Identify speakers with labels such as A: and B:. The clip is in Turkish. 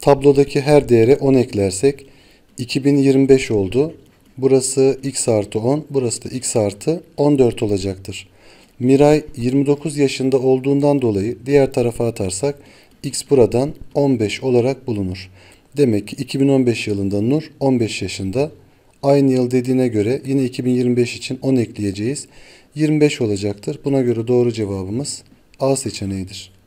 A: Tablodaki her değere 10 eklersek 2025 oldu. Burası x artı 10, burası da x artı 14 olacaktır. Miray 29 yaşında olduğundan dolayı diğer tarafa atarsak x buradan 15 olarak bulunur. Demek ki 2015 yılında Nur 15 yaşında. Aynı yıl dediğine göre yine 2025 için 10 ekleyeceğiz. 25 olacaktır. Buna göre doğru cevabımız A seçeneğidir.